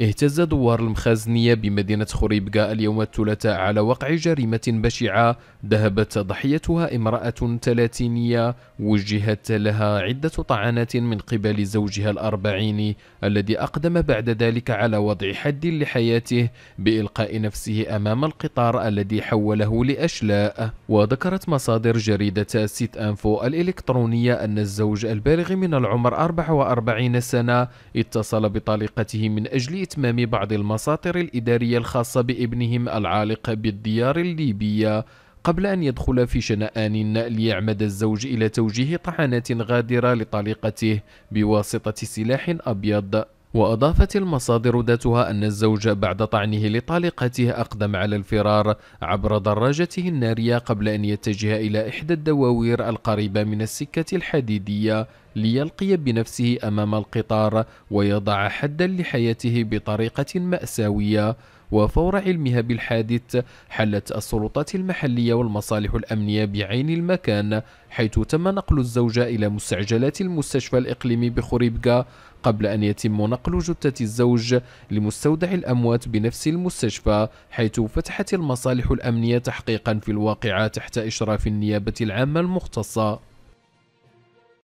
اهتز دوار المخازنية بمدينة خريبقة اليوم الثلاثاء على وقع جريمة بشعة ذهبت ضحيتها امرأة ثلاثينية وجهت لها عدة طعنات من قبل زوجها الأربعيني الذي أقدم بعد ذلك على وضع حد لحياته بإلقاء نفسه أمام القطار الذي حوله لأشلاء وذكرت مصادر جريدة سيت أنفو الإلكترونية أن الزوج البالغ من العمر 44 سنة اتصل بطليقته من أجل لإتمام بعض المساطر الإدارية الخاصة بابنهم العالق بالديار الليبية قبل أن يدخل في شنآن ليعمد الزوج إلى توجيه طعنات غادرة لطليقته بواسطة سلاح أبيض وأضافت المصادر ذاتها أن الزوج بعد طعنه لطالقته أقدم على الفرار عبر دراجته النارية قبل أن يتجه إلى إحدى الدواوير القريبة من السكة الحديدية ليلقي بنفسه أمام القطار ويضع حدا لحياته بطريقة مأساوية وفور علمها بالحادث حلت السلطات المحلية والمصالح الأمنية بعين المكان حيث تم نقل الزوجة إلى مستعجلات المستشفى الإقليمي بخريبكا قبل أن يتم نقل جثة الزوج لمستودع الأموات بنفس المستشفى حيث فتحت المصالح الأمنية تحقيقا في الواقعة تحت إشراف النيابة العامة المختصة